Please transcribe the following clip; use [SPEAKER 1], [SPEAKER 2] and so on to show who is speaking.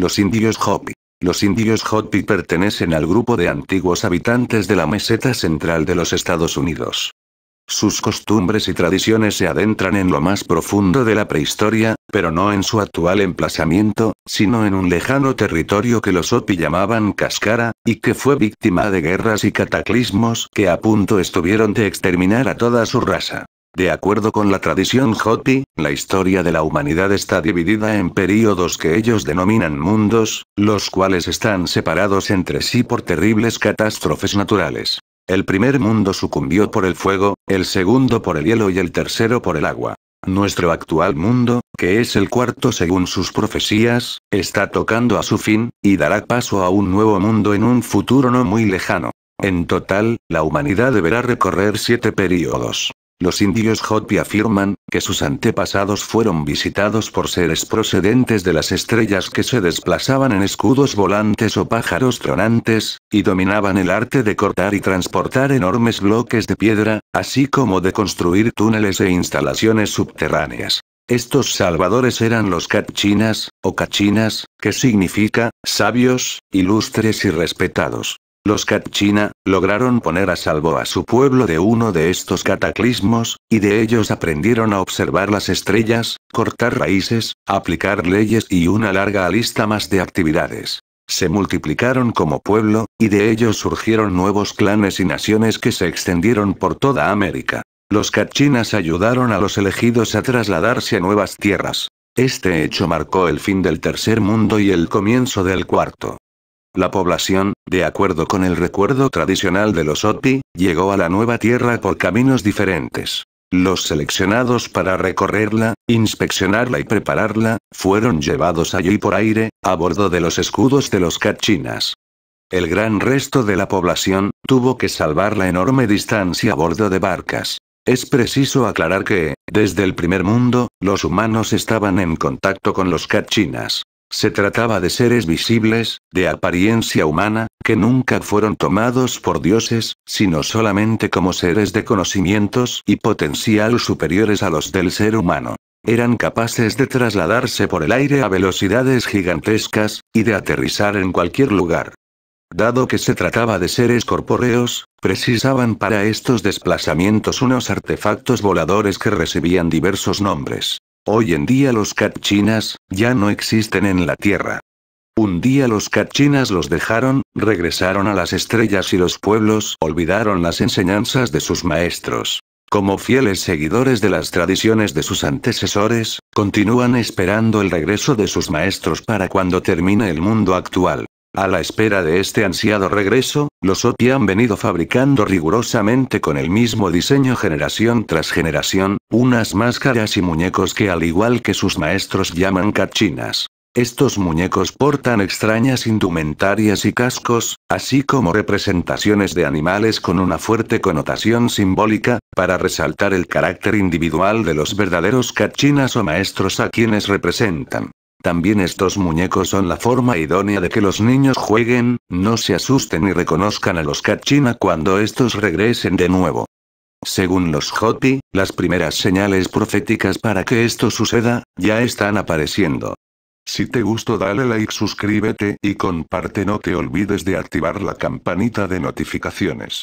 [SPEAKER 1] Los indios Hopi. Los indios Hopi pertenecen al grupo de antiguos habitantes de la meseta central de los Estados Unidos. Sus costumbres y tradiciones se adentran en lo más profundo de la prehistoria, pero no en su actual emplazamiento, sino en un lejano territorio que los Hopi llamaban Cascara, y que fue víctima de guerras y cataclismos que a punto estuvieron de exterminar a toda su raza. De acuerdo con la tradición Hopi, la historia de la humanidad está dividida en períodos que ellos denominan mundos, los cuales están separados entre sí por terribles catástrofes naturales. El primer mundo sucumbió por el fuego, el segundo por el hielo y el tercero por el agua. Nuestro actual mundo, que es el cuarto según sus profecías, está tocando a su fin, y dará paso a un nuevo mundo en un futuro no muy lejano. En total, la humanidad deberá recorrer siete períodos. Los indios Hopi afirman que sus antepasados fueron visitados por seres procedentes de las estrellas que se desplazaban en escudos volantes o pájaros tronantes, y dominaban el arte de cortar y transportar enormes bloques de piedra, así como de construir túneles e instalaciones subterráneas. Estos salvadores eran los Kachinas, o Kachinas, que significa, sabios, ilustres y respetados. Los Kachina, lograron poner a salvo a su pueblo de uno de estos cataclismos, y de ellos aprendieron a observar las estrellas, cortar raíces, aplicar leyes y una larga lista más de actividades. Se multiplicaron como pueblo, y de ellos surgieron nuevos clanes y naciones que se extendieron por toda América. Los Kachinas ayudaron a los elegidos a trasladarse a nuevas tierras. Este hecho marcó el fin del tercer mundo y el comienzo del cuarto. La población, de acuerdo con el recuerdo tradicional de los Oti, llegó a la nueva tierra por caminos diferentes. Los seleccionados para recorrerla, inspeccionarla y prepararla, fueron llevados allí por aire, a bordo de los escudos de los Kachinas. El gran resto de la población, tuvo que salvar la enorme distancia a bordo de barcas. Es preciso aclarar que, desde el primer mundo, los humanos estaban en contacto con los Kachinas. Se trataba de seres visibles, de apariencia humana, que nunca fueron tomados por dioses, sino solamente como seres de conocimientos y potencial superiores a los del ser humano. Eran capaces de trasladarse por el aire a velocidades gigantescas, y de aterrizar en cualquier lugar. Dado que se trataba de seres corpóreos, precisaban para estos desplazamientos unos artefactos voladores que recibían diversos nombres. Hoy en día los Kachinas ya no existen en la Tierra. Un día los Kachinas los dejaron, regresaron a las estrellas y los pueblos olvidaron las enseñanzas de sus maestros. Como fieles seguidores de las tradiciones de sus antecesores, continúan esperando el regreso de sus maestros para cuando termine el mundo actual. A la espera de este ansiado regreso, los OTI han venido fabricando rigurosamente con el mismo diseño generación tras generación, unas máscaras y muñecos que al igual que sus maestros llaman cachinas. Estos muñecos portan extrañas indumentarias y cascos, así como representaciones de animales con una fuerte connotación simbólica, para resaltar el carácter individual de los verdaderos cachinas o maestros a quienes representan. También estos muñecos son la forma idónea de que los niños jueguen, no se asusten y reconozcan a los Kachina cuando estos regresen de nuevo. Según los Hopi, las primeras señales proféticas para que esto suceda, ya están apareciendo. Si te gustó dale like, suscríbete y comparte, no te olvides de activar la campanita de notificaciones.